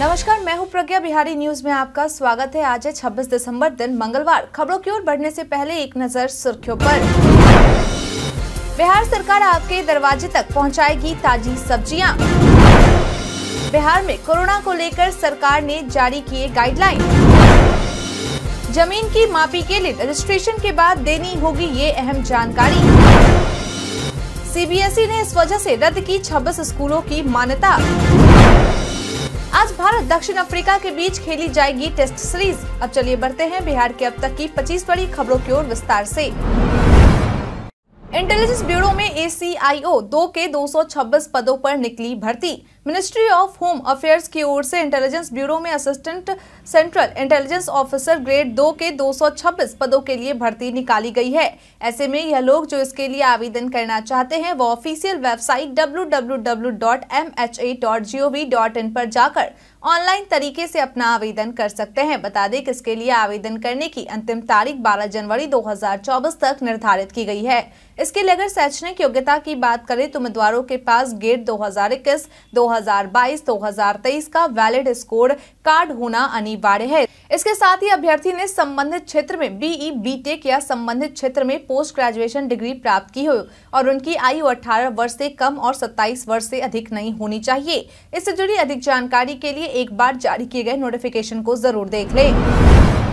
नमस्कार मैं हूं प्रज्ञा बिहारी न्यूज में आपका स्वागत है आज है 26 दिसंबर दिन मंगलवार खबरों की ओर बढ़ने से पहले एक नजर सुर्खियों पर बिहार सरकार आपके दरवाजे तक पहुंचाएगी ताजी सब्जियां बिहार में कोरोना को लेकर सरकार ने जारी किए गाइडलाइन जमीन की मापी के लिए रजिस्ट्रेशन के बाद देनी होगी ये अहम जानकारी सीबीएसई ने इस वजह से रद्द की 26 स्कूलों की मान्यता आज भारत दक्षिण अफ्रीका के बीच खेली जाएगी टेस्ट सीरीज अब चलिए बढ़ते हैं बिहार के अब तक की 25 बड़ी खबरों की ओर विस्तार से। इंटेलिजेंस ब्यूरो में ओ दो के 226 पदों पर निकली भर्ती मिनिस्ट्री ऑफ होम अफेयर्स की ओर से इंटेलिजेंस ब्यूरो में assistant central intelligence officer grade दो के 226 पदों के लिए भर्ती निकाली गई है ऐसे में यह लोग जो इसके लिए आवेदन करना चाहते हैं वो ऑफिशियल वेबसाइट डब्ल्यू पर जाकर ऑनलाइन तरीके से अपना आवेदन कर सकते हैं बता दें कि इसके लिए आवेदन करने की अंतिम तारीख 12 जनवरी 2024 तक निर्धारित की गई है इसके लिए अगर शैक्षणिक योग्यता की बात करें तो उम्मीदवारों के पास गेट 2021, 2022, 2023 का वैलिड स्कोर कार्ड होना अनिवार्य है इसके साथ ही अभ्यर्थी ने संबंधित क्षेत्र में बीई बीटेक e, या संबंधित क्षेत्र में पोस्ट ग्रेजुएशन डिग्री प्राप्त की हो और उनकी आयु 18 वर्ष से कम और 27 वर्ष से अधिक नहीं होनी चाहिए इससे जुड़ी अधिक जानकारी के लिए एक बार जारी किए गए नोटिफिकेशन को जरूर देख लें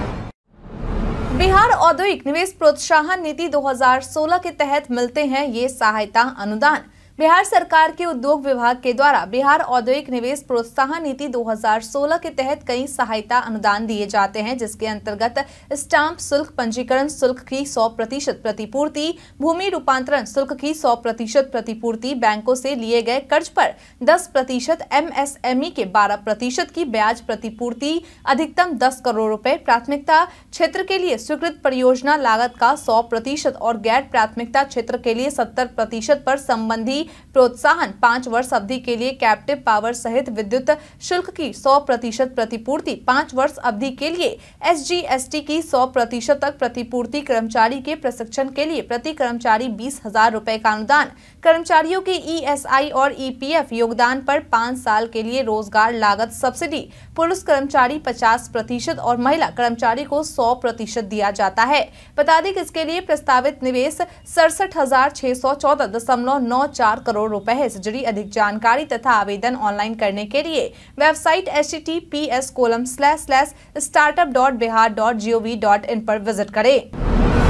बिहार औद्योगिक निवेश प्रोत्साहन नीति 2016 के तहत मिलते हैं ये सहायता अनुदान बिहार सरकार के उद्योग विभाग के द्वारा बिहार औद्योगिक निवेश प्रोत्साहन नीति 2016 के तहत कई सहायता अनुदान दिए जाते हैं जिसके अंतर्गत स्टाम्प शुल्क पंजीकरण शुल्क की 100 प्रतिशत प्रतिपूर्ति भूमि रूपांतरण शुल्क की 100 प्रतिशत प्रतिपूर्ति बैंकों से लिए गए कर्ज पर 10 प्रतिशत एम के 12 प्रतिशत की ब्याज प्रतिपूर्ति अधिकतम दस करोड़ रूपए प्राथमिकता क्षेत्र के लिए स्वीकृत परियोजना लागत का सौ और गैर प्राथमिकता क्षेत्र के लिए सत्तर प्रतिशत संबंधी प्रोत्साहन पांच वर्ष अवधि के लिए कैप्टिव पावर सहित विद्युत शुल्क की 100 प्रतिशत प्रतिपूर्ति पांच वर्ष अवधि के लिए एसजीएसटी की 100 प्रतिशत तक प्रतिपूर्ति कर्मचारी के प्रशिक्षण के लिए प्रति कर्मचारी बीस हजार रूपए का अनुदान कर्मचारियों के ईएसआई e और ईपीएफ e योगदान पर पाँच साल के लिए रोजगार लागत सब्सिडी पुरुष कर्मचारी 50 प्रतिशत और महिला कर्मचारी को 100 प्रतिशत दिया जाता है बता दें कि इसके लिए प्रस्तावित निवेश सड़सठ करोड़ रुपए है से जुड़ी अधिक जानकारी तथा आवेदन ऑनलाइन करने के लिए website H T P S colon slash slash startup dot Bihar dot G O V dot in पर विजिट करें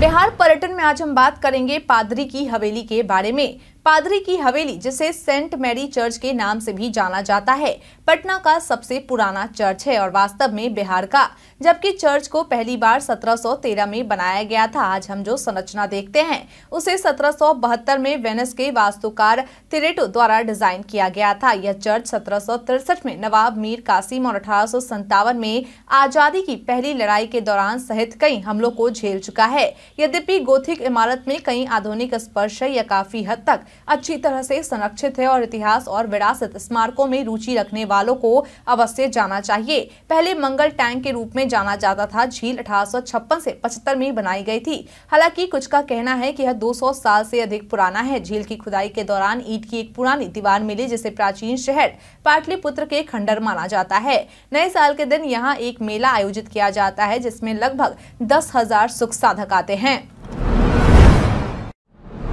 बिहार पर्यटन में आज हम बात करेंगे पादरी की हवेली के बारे में पादरी की हवेली जिसे सेंट मैरी चर्च के नाम से भी जाना जाता है पटना का सबसे पुराना चर्च है और वास्तव में बिहार का जबकि चर्च को पहली बार 1713 में बनाया गया था आज हम जो संरचना देखते हैं उसे 1772 में वेनिस के वास्तुकार तिरेटो द्वारा डिजाइन किया गया था यह चर्च सत्रह में नवाब मीर कासिम और अठारह में आजादी की पहली लड़ाई के दौरान सहित कई हमलों को झेल चुका है यद्यपि गोथिक इमारत में कई आधुनिक स्पर्श है यह काफी हद तक अच्छी तरह से संरक्षित है और इतिहास और विरासत स्मारकों में रुचि रखने वालों को अवश्य जाना चाहिए पहले मंगल टैंक के रूप में जाना जाता था झील अठारह से पचहत्तर में बनाई गई थी हालांकि कुछ का कहना है कि यह 200 साल से अधिक पुराना है झील की खुदाई के दौरान ईट की एक पुरानी दीवार मिली जिसे प्राचीन शहर पाटलिपुत्र के खंडर माना जाता है नए साल के दिन यहाँ एक मेला आयोजित किया जाता है जिसमें लगभग दस हजार सुख साधक आते हैं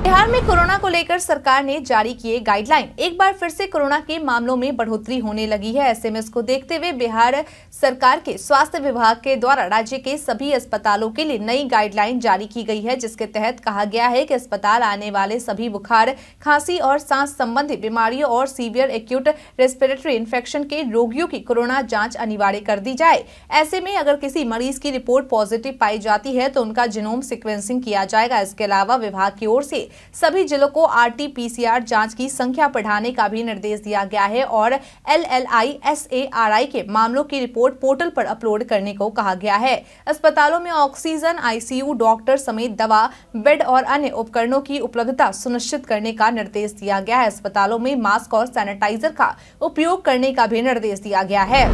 कटिहार में कोरोना को लेकर सरकार ने जारी किए गाइडलाइन एक बार फिर से कोरोना के मामलों में बढ़ोतरी होने लगी है ऐसे में इसको देखते हुए बिहार सरकार के स्वास्थ्य विभाग के द्वारा राज्य के सभी अस्पतालों के लिए नई गाइडलाइन जारी की गई है जिसके तहत कहा गया है कि अस्पताल आने वाले सभी बुखार खांसी और सांस संबंधी बीमारियों और सीवियर एक्यूट रेस्पिरेटरी इन्फेक्शन के रोगियों की कोरोना जाँच अनिवार्य कर दी जाए ऐसे में अगर किसी मरीज की रिपोर्ट पॉजिटिव पाई जाती है तो उनका जिनोम सिक्वेंसिंग किया जाएगा इसके अलावा विभाग की ओर से सभी जिलों को आरटीपीसीआर जांच की संख्या बढ़ाने का भी निर्देश दिया गया है और एलएलआईएसएआरआई के मामलों की रिपोर्ट पोर्टल पर अपलोड करने को कहा गया है अस्पतालों में ऑक्सीजन आईसीयू डॉक्टर समेत दवा बेड और अन्य उपकरणों की उपलब्धता सुनिश्चित करने का निर्देश दिया गया है अस्पतालों में मास्क और सैनिटाइजर का उपयोग करने का भी निर्देश दिया गया है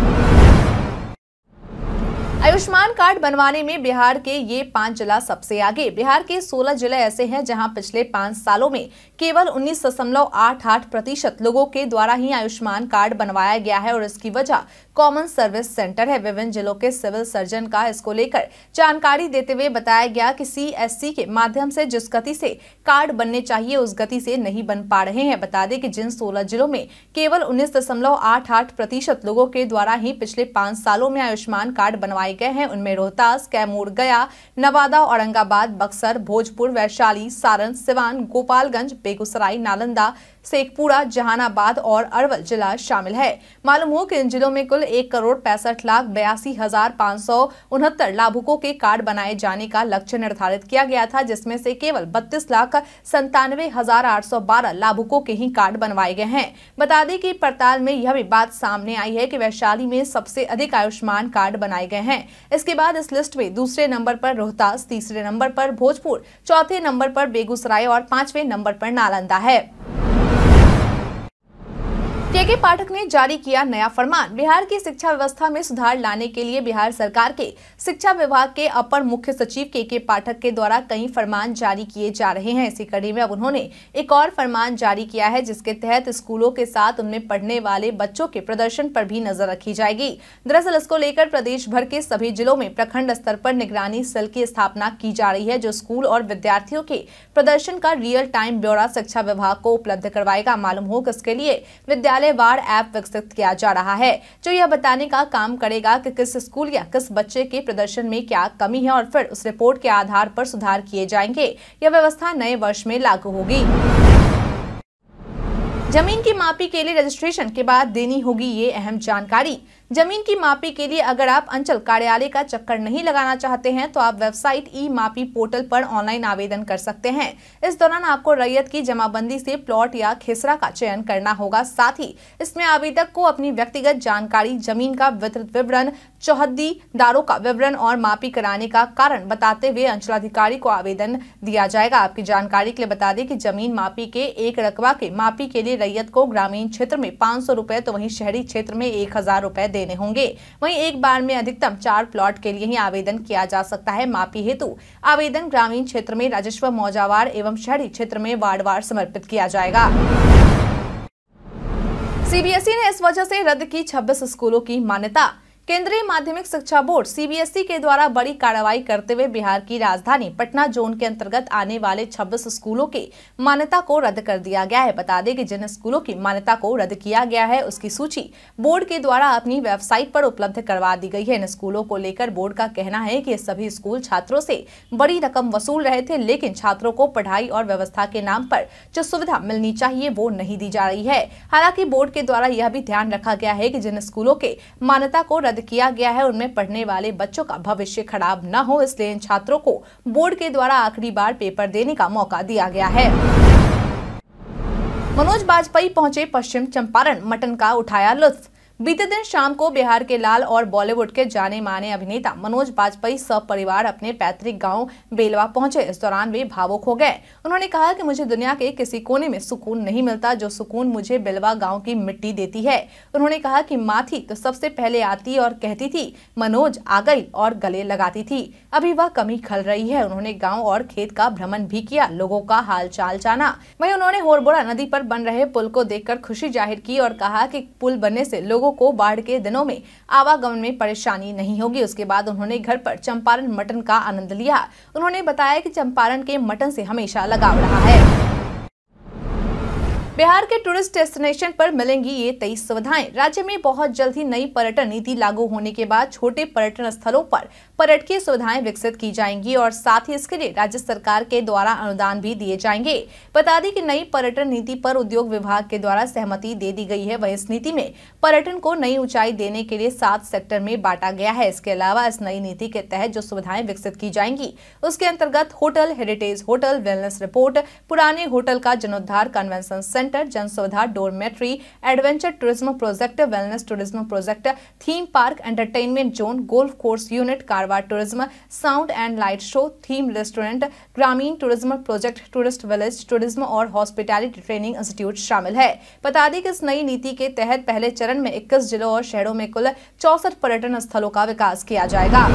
आयुष्मान कार्ड बनवाने में बिहार के ये पांच जिला सबसे आगे बिहार के 16 जिले ऐसे हैं जहां पिछले पांच सालों में केवल उन्नीस दशमलव आठ आठ प्रतिशत लोगों के द्वारा ही आयुष्मान कार्ड बनवाया गया है और इसकी वजह कॉमन सर्विस सेंटर है विभिन्न जिलों के सिविल सर्जन का इसको लेकर जानकारी देते हुए बताया गया कि सी के माध्यम से जिस गति से कार्ड बनने चाहिए उस गति से नहीं बन पा रहे हैं बता दें कि जिन सोलह जिलों में केवल उन्नीस प्रतिशत लोगों के द्वारा ही पिछले पांच सालों में आयुष्मान कार्ड बनवाए लगाए गए हैं उनमें रोहतास कैमूर गया नवादा औरंगाबाद बक्सर भोजपुर वैशाली सारण सिवान गोपालगंज बेगूसराय नालंदा शेखपुरा जहानाबाद और अरवल जिला शामिल है मालूम हो कि इन जिलों में कुल एक करोड़ पैंसठ लाख बयासी हजार पाँच सौ उनहत्तर लाभुकों के कार्ड बनाए जाने का लक्ष्य निर्धारित किया गया था जिसमें से केवल बत्तीस लाख संतानवे हजार आठ सौ बारह लाभुकों के ही कार्ड बनवाए गए हैं बता दें कि पड़ताल में यह भी बात सामने आई है कि वैशाली में सबसे अधिक आयुष्मान कार्ड बनाए गए हैं इसके बाद इस लिस्ट में दूसरे नंबर पर रोहतास तीसरे नंबर पर भोजपुर चौथे नंबर पर बेगूसराय और पांचवें नंबर पर नालंदा है के के पाठक ने जारी किया नया फरमान बिहार की शिक्षा व्यवस्था में सुधार लाने के लिए बिहार सरकार के शिक्षा विभाग के अपर मुख्य सचिव के के पाठक के द्वारा कई फरमान जारी किए जा रहे हैं इसी कड़ी में अब उन्होंने एक और फरमान जारी किया है जिसके तहत स्कूलों के साथ उनमें पढ़ने वाले बच्चों के प्रदर्शन पर भी नजर रखी जाएगी दरअसल इसको लेकर प्रदेश भर के सभी जिलों में प्रखंड स्तर पर निगरानी सेल की स्थापना की जा रही है जो स्कूल और विद्यार्थियों के प्रदर्शन का रियल टाइम ब्यौरा शिक्षा विभाग को उपलब्ध करवाएगा मालूम हो इसके लिए विद्यालय पहलेवार ऐप विकसित किया जा रहा है जो यह बताने का काम करेगा कि किस स्कूल या किस बच्चे के प्रदर्शन में क्या कमी है और फिर उस रिपोर्ट के आधार पर सुधार किए जाएंगे यह व्यवस्था नए वर्ष में लागू होगी जमीन की मापी के लिए रजिस्ट्रेशन के बाद देनी होगी ये अहम जानकारी जमीन की मापी के लिए अगर आप अंचल कार्यालय का चक्कर नहीं लगाना चाहते हैं तो आप वेबसाइट ई मापी पोर्टल पर ऑनलाइन आवेदन कर सकते हैं इस दौरान आपको रैयत की जमाबंदी से प्लॉट या खेसरा का चयन करना होगा साथ ही इसमें आवेदक को अपनी व्यक्तिगत जानकारी जमीन का वितरित विवरण चौहदी दारों का विवरण और मापी कराने का कारण बताते हुए अंचलाधिकारी को आवेदन दिया जाएगा आपकी जानकारी के लिए बता दें कि जमीन मापी के एक रकबा के मापी के लिए रैयत को ग्रामीण क्षेत्र में पाँच सौ तो वहीं शहरी क्षेत्र में एक हजार रूपए देने होंगे वहीं एक बार में अधिकतम चार प्लॉट के लिए ही आवेदन किया जा सकता है मापी हेतु आवेदन ग्रामीण क्षेत्र में राजस्व मौजावार एवं शहरी क्षेत्र में वार्डवार समर्पित किया जाएगा सीबीएसई ने इस वजह से रद्द की 26 स्कूलों की मान्यता केंद्रीय माध्यमिक शिक्षा बोर्ड सीबीएसई के द्वारा बड़ी कार्रवाई करते हुए बिहार की राजधानी पटना जोन के अंतर्गत आने वाले 26 स्कूलों के मान्यता को रद्द कर दिया गया है बता दें कि जिन स्कूलों की मान्यता को रद्द किया गया है उसकी सूची बोर्ड के द्वारा अपनी वेबसाइट पर उपलब्ध करवा दी गई है इन स्कूलों को लेकर बोर्ड का कहना है की सभी स्कूल छात्रों से बड़ी रकम वसूल रहे थे लेकिन छात्रों को पढ़ाई और व्यवस्था के नाम पर जो सुविधा मिलनी चाहिए वो नहीं दी जा रही है हालांकि बोर्ड के द्वारा यह भी ध्यान रखा गया है की जिन स्कूलों के मान्यता को रद्द किया गया है उनमें पढ़ने वाले बच्चों का भविष्य खराब न हो इसलिए इन छात्रों को बोर्ड के द्वारा आखिरी बार पेपर देने का मौका दिया गया है मनोज बाजपेयी पहुंचे पश्चिम चंपारण मटन का उठाया लुत्फ बीते दिन शाम को बिहार के लाल और बॉलीवुड के जाने माने अभिनेता मनोज बाजपेयी सब परिवार अपने पैतृक गांव बेलवा पहुंचे इस दौरान वे भावुक हो गए उन्होंने कहा कि मुझे दुनिया के किसी कोने में सुकून नहीं मिलता जो सुकून मुझे बेलवा गाँव की मिट्टी देती है उन्होंने कहा की माँ थी तो सबसे पहले आती और कहती थी मनोज आ गई और गले लगाती थी अभी वह कमी खल रही है उन्होंने गाँव और खेत का भ्रमण भी किया लोगों का हाल चाल जाना वही उन्होंने होरबोरा नदी आरोप बन रहे पुल को देख खुशी जाहिर की और कहा की पुल बनने ऐसी लोगों को बाढ़ के दिनों में आवागमन में परेशानी नहीं होगी उसके बाद उन्होंने घर पर चंपारण मटन का आनंद लिया उन्होंने बताया कि चंपारण के मटन से हमेशा लगाव रहा है बिहार के टूरिस्ट डेस्टिनेशन पर मिलेंगी ये तेईस सुविधाएं राज्य में बहुत जल्द ही नई पर्यटन नीति लागू होने के बाद छोटे पर्यटन स्थलों पर पर्यटकीय सुविधाएं विकसित की जाएंगी और साथ ही इसके लिए राज्य सरकार के द्वारा अनुदान भी दिए जाएंगे बता दें कि नई पर्यटन नीति पर उद्योग विभाग के द्वारा सहमति दे दी गई है वह इस नीति में पर्यटन को नई ऊंचाई देने के लिए सात सेक्टर में बांटा गया है इसके अलावा इस नई नीति के तहत जो सुविधाएं विकसित की जाएंगी उसके अंतर्गत hotel heritage hotel wellness report पुराने होटल का जनोद्धार कन्वेंशन सेंटर जन सुविधा dormitory adventure tourism project wellness tourism project theme park entertainment zone golf course unit caravan tourism sound and light show theme restaurant ग्रामीण tourism project tourist village tourism और hospitality training institute शामिल है बता दें कि इस नई नीति के तहत पहले चरण में इक्कीस जिलों और शहरों में कुल चौसठ पर्यटन स्थलों का विकास किया जाएगा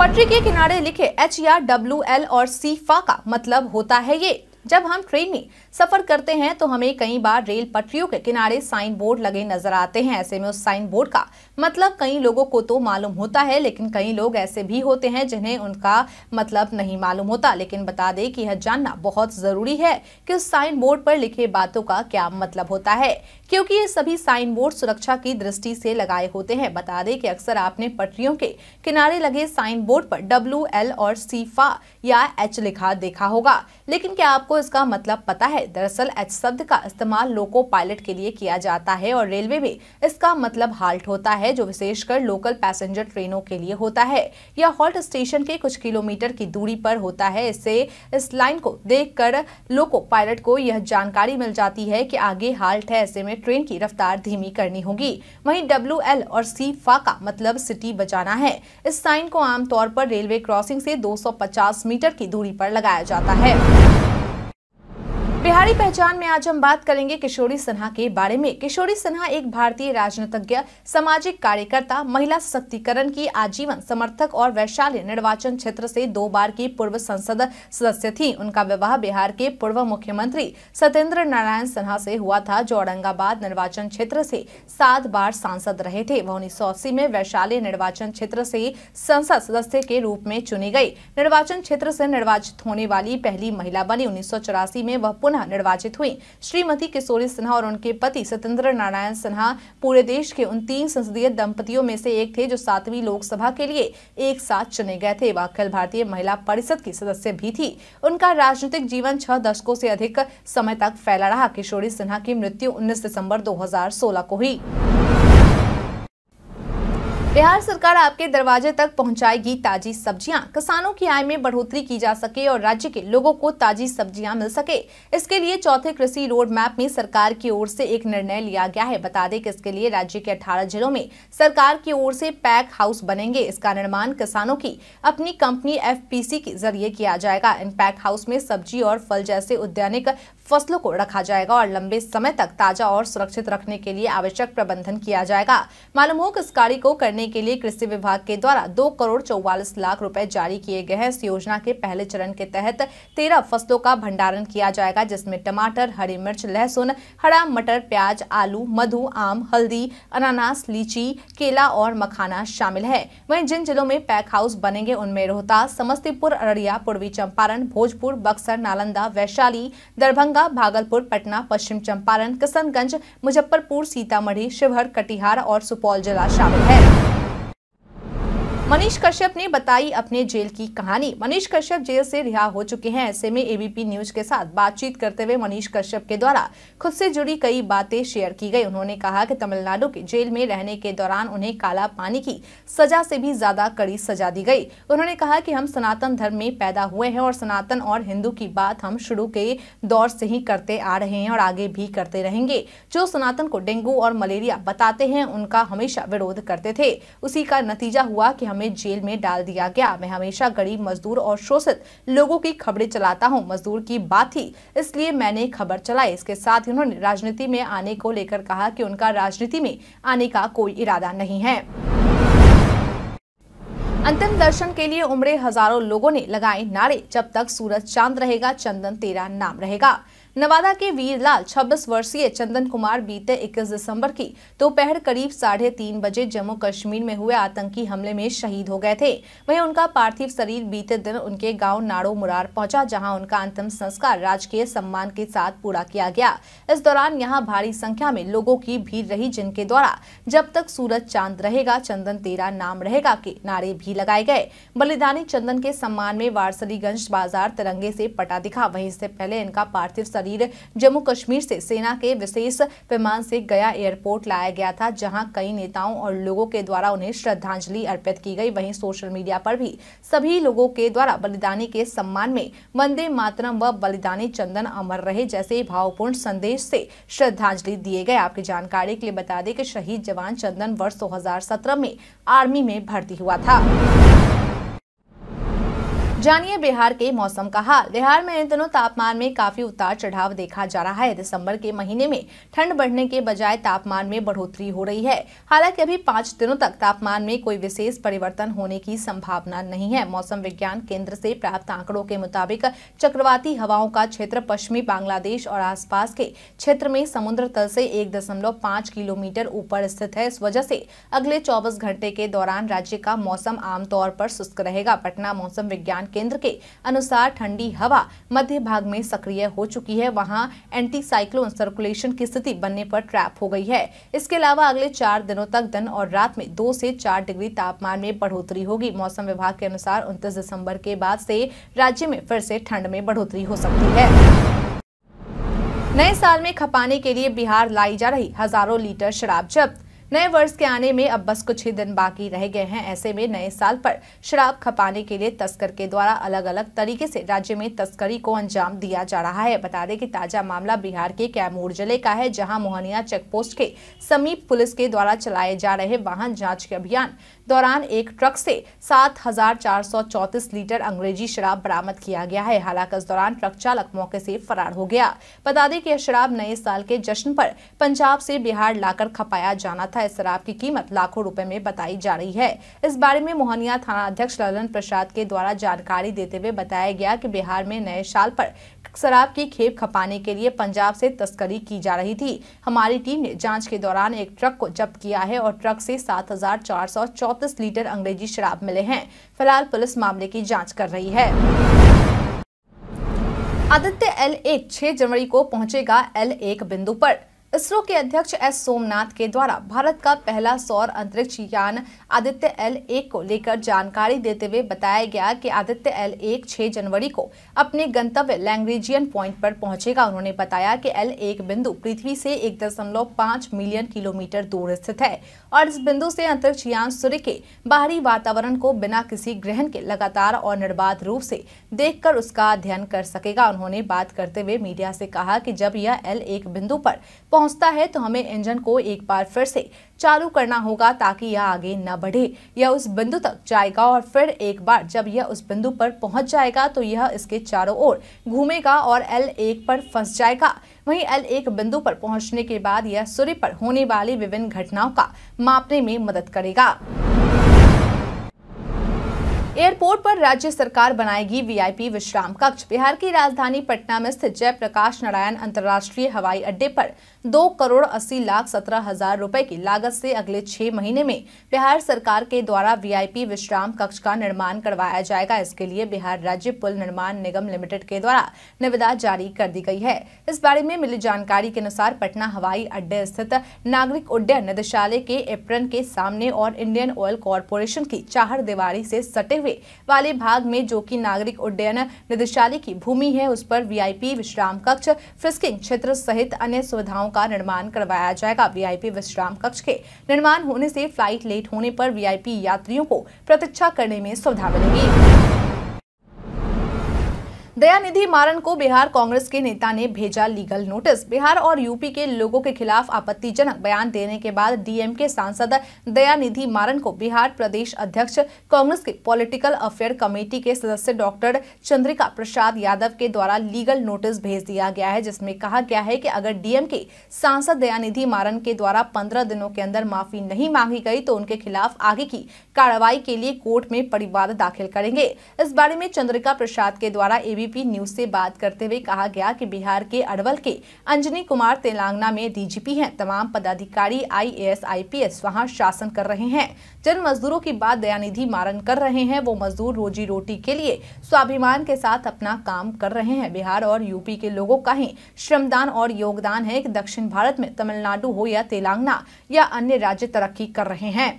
पटरी के किनारे लिखे एच या डब्ल्यू एल और सी फा का मतलब होता है ये जब हम ट्रेन में सफर करते हैं तो हमें कई बार रेल पटरियों के किनारे साइन बोर्ड लगे नजर आते हैं ऐसे में उस साइन बोर्ड का मतलब कई लोगों को तो मालूम होता है लेकिन कई लोग ऐसे भी होते हैं जिन्हें उनका मतलब नहीं मालूम होता लेकिन बता दें कि यह जानना बहुत जरूरी है कि उस साइन बोर्ड पर लिखे बातों का क्या मतलब होता है क्योंकि ये सभी साइन बोर्ड सुरक्षा की दृष्टि से लगाए होते हैं बता दें कि अक्सर आपने पटरियों के किनारे लगे साइन बोर्ड पर डब्ल्यू एल और सीफा या एच लिखा देखा होगा लेकिन क्या आपको इसका मतलब पता है दरअसल एच शब्द का इस्तेमाल लोको पायलट के लिए किया जाता है और रेलवे में इसका मतलब हाल्ट होता है जो विशेषकर लोकल पैसेंजर ट्रेनों के लिए होता है यह हॉल्ट स्टेशन के कुछ किलोमीटर की दूरी पर होता है इससे इस लाइन को कर लोको पायलट को यह जानकारी मिल जाती है की आगे हाल्ट है ऐसे में ट्रेन की रफ्तार धीमी करनी होगी वहीं डब्ल्यू और सी फा का मतलब सिटी बचाना है इस साइन को आमतौर पर रेलवे क्रॉसिंग से 250 मीटर की दूरी पर लगाया जाता है बिहारी पहचान में आज हम बात करेंगे किशोरी सिन्हा के बारे में किशोरी सिन्हा एक भारतीय राजनीतिज्ञ सामाजिक कार्यकर्ता महिला सशक्तिकरण की आजीवन समर्थक और वैशाली निर्वाचन क्षेत्र से दो बार की पूर्व संसद सदस्य थी उनका विवाह बिहार के पूर्व मुख्यमंत्री सत्येंद्र नारायण सिन्हा से हुआ था जो औरंगाबाद निर्वाचन क्षेत्र से सात बार सांसद रहे थे वह उन्नीस में वैशाली निर्वाचन क्षेत्र से संसद सदस्य के रूप में चुनी गयी निर्वाचन क्षेत्र से निर्वाचित होने वाली पहली महिला बनी उन्नीस में वह पुनः सिन्हा निर्वाचित हुई श्रीमती किशोरी सिन्हा और उनके पति सत्येंद्र नारायण सिन्हा पूरे देश के उन तीन संसदीय दंपतियों में से एक थे जो सातवीं लोकसभा के लिए एक साथ चुने गए थे वह अखिल भारतीय महिला परिषद की सदस्य भी थी उनका राजनीतिक जीवन छह दशकों से अधिक समय तक फैला रहा किशोरी सिन्हा की मृत्यु उन्नीस दिसंबर दो को हुई बिहार सरकार आपके दरवाजे तक पहुंचाएगी ताजी सब्जियां किसानों की आय में बढ़ोतरी की जा सके और राज्य के लोगों को ताजी सब्जियां मिल सके इसके लिए चौथे कृषि रोड मैप में सरकार की ओर से एक निर्णय लिया गया है बता दें कि इसके लिए राज्य के 18 जिलों में सरकार की ओर से पैक हाउस बनेंगे इसका निर्माण किसानों की अपनी कंपनी एफ के जरिए किया जाएगा इन पैक हाउस में सब्जी और फल जैसे उद्यानिक फसलों को रखा जाएगा और लंबे समय तक ताजा और सुरक्षित रखने के लिए आवश्यक प्रबंधन किया जाएगा मालूम हो कि इस कार्य को करने के लिए कृषि विभाग के द्वारा दो करोड़ चौवालीस लाख रुपए जारी किए गए हैं इस योजना के पहले चरण के तहत तेरह फसलों का भंडारण किया जाएगा जिसमें टमाटर हरी मिर्च लहसुन हरा मटर प्याज आलू मधु आम हल्दी अनानास लीची केला और मखाना शामिल है वहीं जिन जिलों में पैक हाउस बनेंगे उनमें रोहतास समस्तीपुर अररिया पूर्वी चंपारण भोजपुर बक्सर नालंदा वैशाली दरभंगा भागलपुर पटना पश्चिम चंपारण किशनगंज मुजफ्फरपुर सीतामढ़ी शिवहर कटिहार और सुपौल जिला शामिल है मनीष कश्यप ने बताई अपने जेल की कहानी मनीष कश्यप जेल से रिहा हो चुके हैं ऐसे में एबीपी न्यूज के साथ बातचीत करते हुए मनीष कश्यप के द्वारा खुद से जुड़ी कई बातें शेयर की गई उन्होंने कहा कि तमिलनाडु के जेल में रहने के दौरान उन्हें काला पानी की सजा से भी ज्यादा कड़ी सजा दी गई उन्होंने कहा की हम सनातन धर्म में पैदा हुए हैं और सनातन और हिंदू की बात हम शुरू के दौर से ही करते आ रहे हैं और आगे भी करते रहेंगे जो सनातन को डेंगू और मलेरिया बताते हैं उनका हमेशा विरोध करते थे उसी का नतीजा हुआ की हम हमें जेल में डाल दिया गया मैं हमेशा गरीब मजदूर और शोषित लोगों की खबरें चलाता हूँ मजदूर की बात ही इसलिए मैंने खबर चलाई इसके साथ ही उन्होंने राजनीति में आने को लेकर कहा कि उनका राजनीति में आने का कोई इरादा नहीं है अंतिम दर्शन के लिए उमड़े हजारों लोगों ने लगाए नारे जब तक सूरज चांद रहेगा चंदन तेरा नाम रहेगा नवादा के वीरलाल 26 वर्षीय चंदन कुमार बीते 21 दिसंबर की दोपहर तो करीब साढ़े तीन बजे जम्मू कश्मीर में हुए आतंकी हमले में शहीद हो गए थे वहीं उनका पार्थिव शरीर बीते दिन उनके गांव नाड़ो मुरार पहुंचा जहां उनका अंतिम संस्कार राजकीय सम्मान के साथ पूरा किया गया इस दौरान यहाँ भारी संख्या में लोगों की भीड़ रही जिनके द्वारा जब तक सूरज चांद रहेगा चंदन तेरा नाम रहेगा के नारे भी लगाए गए बलिदानी चंदन के सम्मान में वारसलीगंज बाजार तिरंगे से पटा दिखा वही इससे पहले इनका पार्थिव शरीर शरीर जम्मू कश्मीर से सेना के विशेष विमान से गया एयरपोर्ट लाया गया था जहां कई नेताओं और लोगों के द्वारा उन्हें श्रद्धांजलि अर्पित की गई वहीं सोशल मीडिया पर भी सभी लोगों के द्वारा बलिदानी के सम्मान में वंदे मातरम व बलिदानी चंदन अमर रहे जैसे भावपूर्ण संदेश से श्रद्धांजलि दिए गए आपकी जानकारी के लिए बता दें कि शहीद जवान चंदन वर्ष दो में आर्मी में भर्ती हुआ था जानिए बिहार के मौसम का हाल बिहार में इन दिनों तापमान में काफी उतार चढ़ाव देखा जा रहा है दिसंबर के महीने में ठंड बढ़ने के बजाय तापमान में बढ़ोतरी हो रही है हालांकि अभी पाँच दिनों तक तापमान में कोई विशेष परिवर्तन होने की संभावना नहीं है मौसम विज्ञान केंद्र से प्राप्त आंकड़ों के मुताबिक चक्रवाती हवाओं का क्षेत्र पश्चिमी बांग्लादेश और आस के क्षेत्र में समुद्र तल से एक दशमलव पाँच किलोमीटर ऊपर स्थित है इस वजह से अगले चौबीस घंटे के दौरान राज्य का मौसम आमतौर पर शुष्क रहेगा पटना मौसम विज्ञान केंद्र के अनुसार ठंडी हवा मध्य भाग में सक्रिय हो चुकी है वहां एंटी साइक्लोन सर्कुलेशन की स्थिति बनने पर ट्रैप हो गई है इसके अलावा अगले चार दिनों तक दिन और रात में दो से चार डिग्री तापमान में बढ़ोतरी होगी मौसम विभाग के अनुसार उनतीस दिसम्बर के बाद से राज्य में फिर से ठंड में बढ़ोतरी हो सकती है नए साल में खपाने के लिए बिहार लाई जा रही हजारों लीटर शराब जब्त नए वर्ष के आने में अब बस कुछ ही दिन बाकी रह गए हैं ऐसे में नए साल पर शराब खपाने के लिए तस्कर के द्वारा अलग अलग तरीके से राज्य में तस्करी को अंजाम दिया जा रहा है बता दें कि ताजा मामला बिहार के कैमूर जिले का है जहां मोहनिया चेक पोस्ट के समीप पुलिस के द्वारा चलाए जा रहे वाहन जाँच के अभियान दौरान एक ट्रक से सात लीटर अंग्रेजी शराब बरामद किया गया है हालांकि इस दौरान ट्रक चालक मौके से फरार हो गया बता दें कि यह शराब नए साल के जश्न पर पंजाब से बिहार लाकर खपाया जाना था तथा इस शराब की कीमत लाखों रुपए में बताई जा रही है इस बारे में मोहनिया थाना अध्यक्ष ललन प्रसाद के द्वारा जानकारी देते हुए बताया गया कि बिहार में नए साल पर शराब की खेप खपाने के लिए पंजाब से तस्करी की जा रही थी हमारी टीम ने जांच के दौरान एक ट्रक को जब्त किया है और ट्रक से सात लीटर अंग्रेजी शराब मिले हैं फिलहाल पुलिस मामले की जाँच कर रही है आदित्य एल एक छह जनवरी को पहुंचेगा एल एक बिंदु पर इसरो के अध्यक्ष एस सोमनाथ के द्वारा भारत का पहला सौर अंतरिक्ष यान आदित्य एल एक को लेकर जानकारी देते हुए बताया गया कि आदित्य एल एक छह जनवरी को अपने गंतव्य लैंग्वेजियन पॉइंट पर पहुंचेगा उन्होंने बताया कि एल एक बिंदु पृथ्वी से एक दशमलव पांच मिलियन किलोमीटर दूर स्थित है और इस बिंदु से अंतरिक्ष यान सूर्य के बाहरी वातावरण को बिना किसी ग्रहण के लगातार और निर्बाध रूप से देख उसका अध्ययन कर सकेगा उन्होंने बात करते हुए मीडिया से कहा की जब यह एल एक बिंदु पर पहुंचता है तो हमें इंजन को एक बार फिर से चालू करना होगा ताकि यह आगे न बढ़े यह उस बिंदु तक जाएगा और फिर एक बार जब यह उस बिंदु पर पहुंच जाएगा तो यह इसके चारों ओर घूमेगा और एल एक पर फंस जाएगा वहीं एल एक बिंदु पर पहुंचने के बाद यह सूर्य पर होने वाली विभिन्न घटनाओं का मापने में मदद करेगा एयरपोर्ट पर राज्य सरकार बनाएगी वीआईपी विश्राम कक्ष बिहार की राजधानी पटना में स्थित जयप्रकाश नारायण अंतर्राष्ट्रीय हवाई अड्डे पर दो करोड़ अस्सी लाख सत्रह हजार रूपए की लागत से अगले छह महीने में बिहार सरकार के द्वारा वीआईपी विश्राम कक्ष का निर्माण करवाया जाएगा इसके लिए बिहार राज्य पुल निर्माण निगम लिमिटेड के द्वारा निविदा जारी कर दी गई है इस बारे में मिली जानकारी के अनुसार पटना हवाई अड्डे स्थित नागरिक उड्डयन निदेशालय के एप्रन के सामने और इंडियन ऑयल कॉरपोरेशन की चार दीवारी ऐसी सटे हुए रेलवे वाले भाग में जो कि नागरिक उड्डयन निदेशालय की भूमि है उस पर वीआईपी विश्राम कक्ष फ्रिस्किंग क्षेत्र सहित अन्य सुविधाओं का निर्माण करवाया जाएगा वीआईपी विश्राम कक्ष के निर्माण होने से फ्लाइट लेट होने पर वीआईपी यात्रियों को प्रतीक्षा करने में सुविधा मिलेगी दयानिधि मारन को बिहार कांग्रेस के नेता ने भेजा लीगल नोटिस बिहार और यूपी के लोगों के खिलाफ आपत्तिजनक बयान देने के बाद डीएम के सांसद दयानिधि मारन को बिहार प्रदेश अध्यक्ष कांग्रेस के पॉलिटिकल अफेयर कमेटी के सदस्य डॉक्टर चंद्रिका प्रसाद यादव के द्वारा लीगल नोटिस भेज दिया गया है जिसमें कहा गया है कि अगर डीएम के सांसद दयानिधि मारन के द्वारा पंद्रह दिनों के अंदर माफी नहीं मांगी गई तो उनके खिलाफ आगे की कार्रवाई के लिए कोर्ट में परिवाद दाखिल करेंगे इस बारे में चंद्रिका प्रसाद के द्वारा एबी एबीपी न्यूज से बात करते हुए कहा गया कि बिहार के अरवल के अंजनी कुमार तेलंगाना में डीजीपी हैं तमाम पदाधिकारी आईएएस आईपीएस वहां शासन कर रहे हैं जिन मजदूरों की बात दयानिधि मारन कर रहे हैं वो मजदूर रोजी रोटी के लिए स्वाभिमान के साथ अपना काम कर रहे हैं बिहार और यूपी के लोगों का ही श्रमदान और योगदान है की दक्षिण भारत में तमिलनाडु हो या तेलंगाना या अन्य राज्य तरक्की कर रहे हैं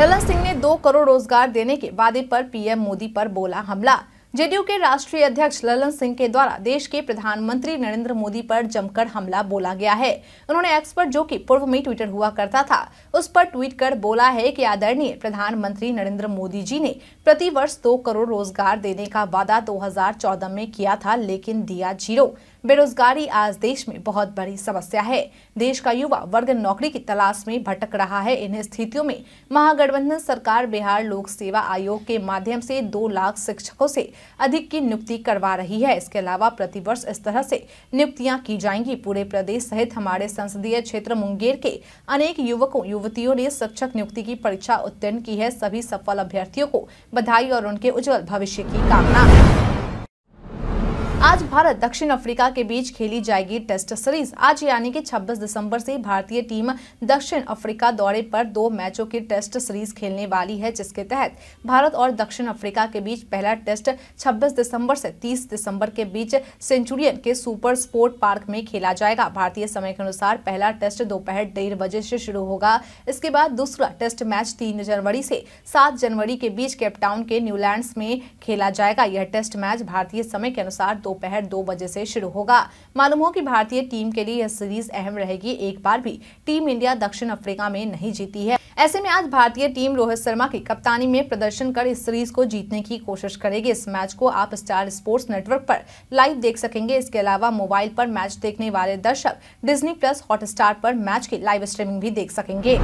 ललन सिंह ने दो करोड़ रोजगार देने के वादे पर पीएम मोदी पर बोला हमला जेडीयू के राष्ट्रीय अध्यक्ष ललन सिंह के द्वारा देश के प्रधानमंत्री नरेंद्र मोदी पर जमकर हमला बोला गया है उन्होंने एक्सपर्ट जो कि पूर्व में ट्विटर हुआ करता था उस पर ट्वीट कर बोला है कि आदरणीय प्रधानमंत्री नरेंद्र मोदी जी ने प्रति वर्ष दो करोड़ रोजगार देने का वादा 2014 में किया था लेकिन दिया जीरो बेरोजगारी आज देश में बहुत बड़ी समस्या है देश का युवा वर्ग नौकरी की तलाश में भटक रहा है इन स्थितियों में महागठबंधन सरकार बिहार लोक सेवा आयोग के माध्यम से दो लाख शिक्षकों से अधिक की नियुक्ति करवा रही है इसके अलावा प्रतिवर्ष इस तरह से नियुक्तियां की जाएंगी पूरे प्रदेश सहित हमारे संसदीय क्षेत्र मुंगेर के अनेक युवकों युवतियों ने शिक्षक नियुक्ति की परीक्षा उत्तीर्ण की है सभी सफल अभ्यर्थियों को बधाई और उनके उज्जवल भविष्य की कामना आज भारत दक्षिण अफ्रीका के बीच खेली जाएगी टेस्ट सीरीज आज यानी कि 26 दिसंबर से भारतीय टीम दक्षिण अफ्रीका दौरे पर दो मैचों की टेस्ट सीरीज खेलने वाली है जिसके तहत भारत और दक्षिण अफ्रीका के बीच पहला टेस्ट 26 दिसंबर से 30 दिसंबर के बीच सेंचुरियन के सुपर स्पोर्ट पार्क में खेला जाएगा भारतीय समय के अनुसार पहला टेस्ट दोपहर डेढ़ बजे से शुरू होगा इसके बाद दूसरा टेस्ट मैच तीन जनवरी से सात जनवरी के बीच केपटाउन के न्यूलैंड में खेला जाएगा यह टेस्ट मैच भारतीय समय के अनुसार दोपहर दो बजे से शुरू होगा मालूम हो कि भारतीय टीम के लिए यह सीरीज अहम रहेगी एक बार भी टीम इंडिया दक्षिण अफ्रीका में नहीं जीती है ऐसे में आज भारतीय टीम रोहित शर्मा की कप्तानी में प्रदर्शन कर इस सीरीज को जीतने की कोशिश करेगी इस मैच को आप स्टार स्पोर्ट्स नेटवर्क पर लाइव देख सकेंगे इसके अलावा मोबाइल पर मैच देखने वाले दर्शक डिज्नी प्लस हॉटस्टार पर मैच की लाइव स्ट्रीमिंग भी देख सकेंगे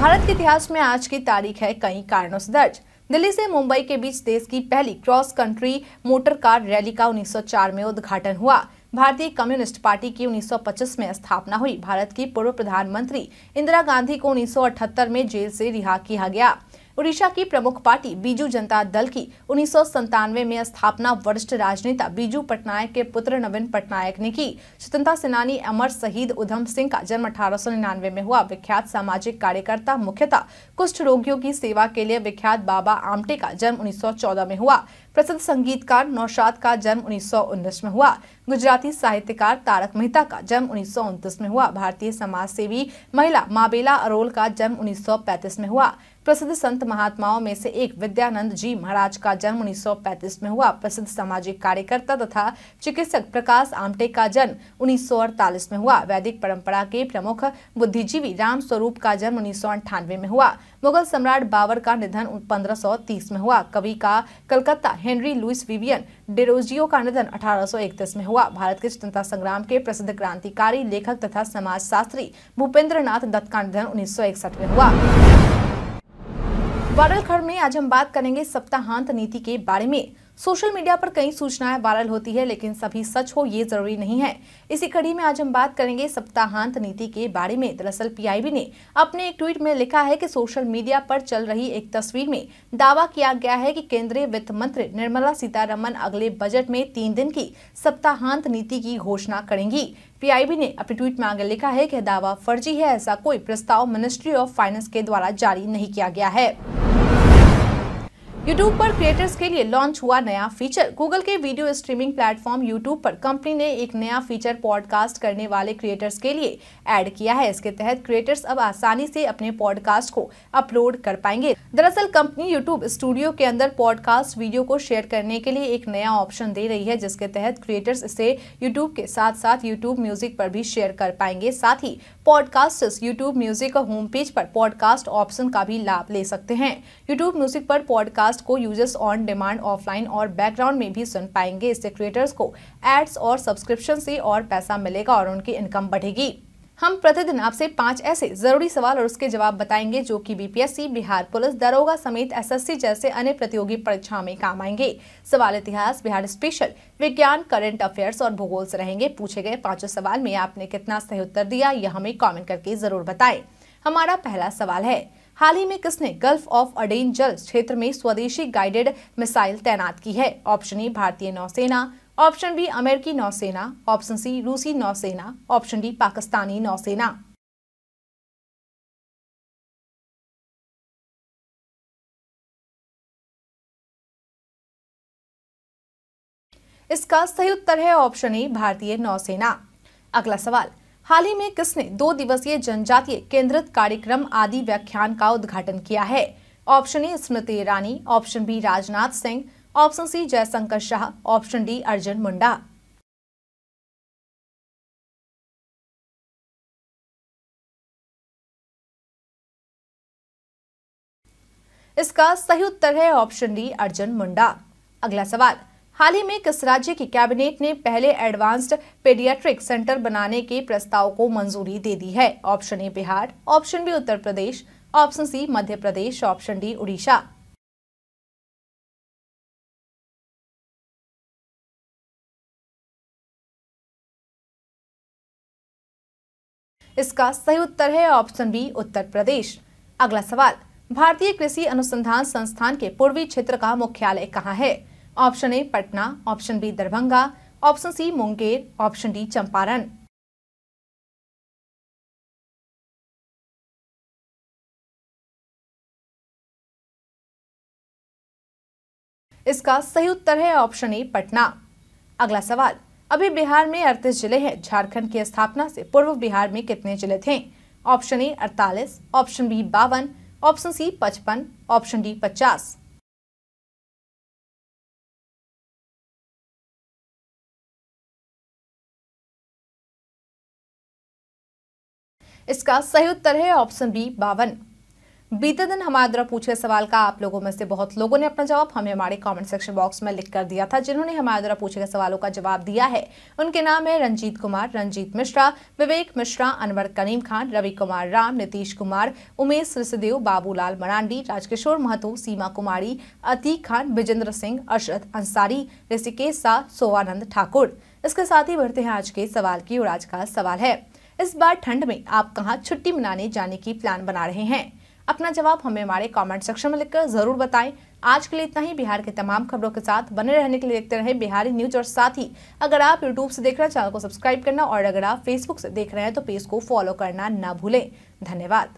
भारत के इतिहास में आज की तारीख है कई कारणों से दर्ज दिल्ली से मुंबई के बीच देश की पहली cross country motor car rally का 1904 में उद्घाटन हुआ भारतीय कम्युनिस्ट पार्टी की 1925 में स्थापना हुई भारत की पूर्व प्रधानमंत्री इंदिरा गांधी को 1978 में जेल से रिहा किया गया उड़ीसा की प्रमुख पार्टी बीजू जनता दल की उन्नीस में स्थापना वरिष्ठ राजनेता बीजू पटनायक के पुत्र नवीन पटनायक ने की स्वतंत्रता सेनानी अमर शहीद उधम सिंह का जन्म अठारह में हुआ विख्यात सामाजिक कार्यकर्ता मुख्यतः कुष्ठ रोगियों की सेवा के लिए विख्यात बाबा आमटे का जन्म उन्नीस में हुआ प्रसिद्ध संगीतकार नौशाद का जन्म उन्नीस में हुआ गुजराती साहित्यकार तारक मेहता का जन्म उन्नीस में हुआ भारतीय समाज सेवी महिला माबेला अरोल का जन्म उन्नीस में हुआ प्रसिद्ध संत महात्माओं में से एक विद्यानंद जी महाराज का जन्म 1935 में हुआ प्रसिद्ध सामाजिक कार्यकर्ता तथा चिकित्सक प्रकाश आमटे का जन्म उन्नीस में हुआ वैदिक परंपरा के प्रमुख बुद्धिजीवी राम स्वरूप का जन्म उन्नीस में हुआ मुगल सम्राट बाबर का निधन 1530 में हुआ कवि का Calcutta Henry Louis Vivian Derozio का निधन अठारह में हुआ भारत के स्वतंत्रता संग्राम के प्रसिद्ध क्रांतिकारी लेखक तथा शास्त्री भूपेंद्र नाथ दत्त का निधन उन्नीस में हुआ वायरल खबर में आज हम बात करेंगे सप्ताहांत नीति के बारे में सोशल मीडिया पर कई सूचनाएं वायरल होती है लेकिन सभी सच हो ये जरूरी नहीं है इसी कड़ी में आज हम बात करेंगे सप्ताहांत नीति के बारे में दरअसल पीआईबी ने अपने एक ट्वीट में लिखा है कि सोशल मीडिया पर चल रही एक तस्वीर में दावा किया गया है कि केंद्रीय वित्त मंत्री निर्मला सीतारमन अगले बजट में तीन दिन की सप्ताहांत नीति की घोषणा करेंगी पीआईबी ने अपने ट्वीट में आगे लिखा है कि दावा फर्जी है ऐसा कोई प्रस्ताव मिनिस्ट्री ऑफ फाइनेंस के द्वारा जारी नहीं किया गया है यूट्यूब पर क्रिएटर्स के लिए लॉन्च हुआ नया फीचर गूगल के वीडियो स्ट्रीमिंग प्लेटफॉर्म यूट्यूब पर कंपनी ने एक नया फीचर पॉडकास्ट करने वाले क्रिएटर्स के लिए ऐड किया है इसके तहत क्रिएटर्स अब आसानी से अपने पॉडकास्ट को अपलोड कर पाएंगे दरअसल कंपनी यूट्यूब स्टूडियो के अंदर पॉडकास्ट वीडियो को शेयर करने के लिए एक नया ऑप्शन दे रही है जिसके तहत क्रिएटर्स इसे यूट्यूब के साथ साथ यूट्यूब म्यूजिक पर भी शेयर कर पाएंगे साथ ही podcasters YouTube music home page पर पॉडकास्ट ऑप्शन का भी लाभ ले सकते हैं यूट्यूब म्यूजिक पर पॉडकास्ट पॉडकास्ट को यूजर्स ऑन डिमांड ऑफलाइन और बैकग्राउंड में भी सुन पाएंगे इससे क्रिएटर्स को एड्स और सब्सक्रिप्शन से और पैसा मिलेगा और उनकी इनकम बढ़ेगी हम प्रतिदिन आपसे पांच ऐसे जरूरी सवाल और उसके जवाब बताएंगे जो कि बीपीएससी बिहार पुलिस दरोगा समेत एसएससी जैसे अन्य प्रतियोगी परीक्षाओं में काम आएंगे सवाल इतिहास बिहार स्पेशल विज्ञान करंट अफेयर्स और भूगोल से रहेंगे पूछे गए पांचों सवाल में आपने कितना सही उत्तर दिया यह हमें कॉमेंट करके जरूर बताए हमारा पहला सवाल है हाल ही में किसने गल्फ ऑफ अडेन जल क्षेत्र में स्वदेशी गाइडेड मिसाइल तैनात की है ऑप्शन ए भारतीय नौसेना ऑप्शन बी अमेरिकी नौसेना ऑप्शन सी रूसी नौसेना ऑप्शन डी पाकिस्तानी नौसेना इसका सही उत्तर है ऑप्शन ए भारतीय नौसेना अगला सवाल हाल ही में किसने दो दिवसीय जनजातीय केंद्रित कार्यक्रम आदि व्याख्यान का उद्घाटन किया है option A Smriti Irani option B Rajnath Singh option C Jaishankar Shah option D Arjun Munda इसका सही उत्तर है ऑप्शन डी अर्जुन मुंडा अगला सवाल हाल ही में किस राज्य की कैबिनेट ने पहले एडवांस्ड पेडियाट्रिक सेंटर बनाने के प्रस्ताव को मंजूरी दे दी है option A Bihar option B Uttar Pradesh option C Madhya Pradesh option D Orissa इसका सही उत्तर है ऑप्शन बी उत्तर प्रदेश अगला सवाल भारतीय कृषि अनुसंधान संस्थान के पूर्वी क्षेत्र का मुख्यालय कहाँ है option A Patna option B Darbhanga option C Munger option D Champaran इसका सही उत्तर है ऑप्शन ए पटना अगला सवाल अभी बिहार में अड़तीस जिले हैं झारखंड की स्थापना से पूर्व बिहार में कितने जिले थे ऑप्शन ए अड़तालीस ऑप्शन बी बावन ऑप्शन सी पचपन ऑप्शन डी पचास इसका सही उत्तर है ऑप्शन बी बावन बीते दिन हमारे द्वारा पूछे सवाल का आप लोगों में से बहुत लोगों ने अपना जवाब हमें हमारे कमेंट सेक्शन बॉक्स में लिख कर दिया था जिन्होंने हमारे द्वारा पूछे गए सवालों का जवाब दिया है उनके नाम है रंजीत कुमार रंजीत मिश्रा विवेक मिश्रा अनवर कनीम खान रवि कुमार राम नीतीश कुमार उमेश सिसदेव बाबूलाल मरांडी राजकिशोर महतो सीमा कुमारी अतीक खान विजेंद्र सिंह अशरत अंसारी ऋषिकेश शाह सोवानंद ठाकुर इसके साथ ही बढ़ते हैं आज के सवाल की और आज का सवाल है इस बार ठंड में आप कहाँ छुट्टी मनाने जाने की प्लान बना रहे हैं अपना जवाब हमें हमारे कमेंट सेक्शन में लिखकर जरूर बताएं आज के लिए इतना ही बिहार के तमाम खबरों के साथ बने रहने के लिए देखते रहे बिहारी न्यूज और साथ ही अगर आप यूट्यूब से देख रहे हैं चैनल को सब्सक्राइब करना और अगर आप फेसबुक से देख रहे हैं तो पेज को फॉलो करना ना भूलें धन्यवाद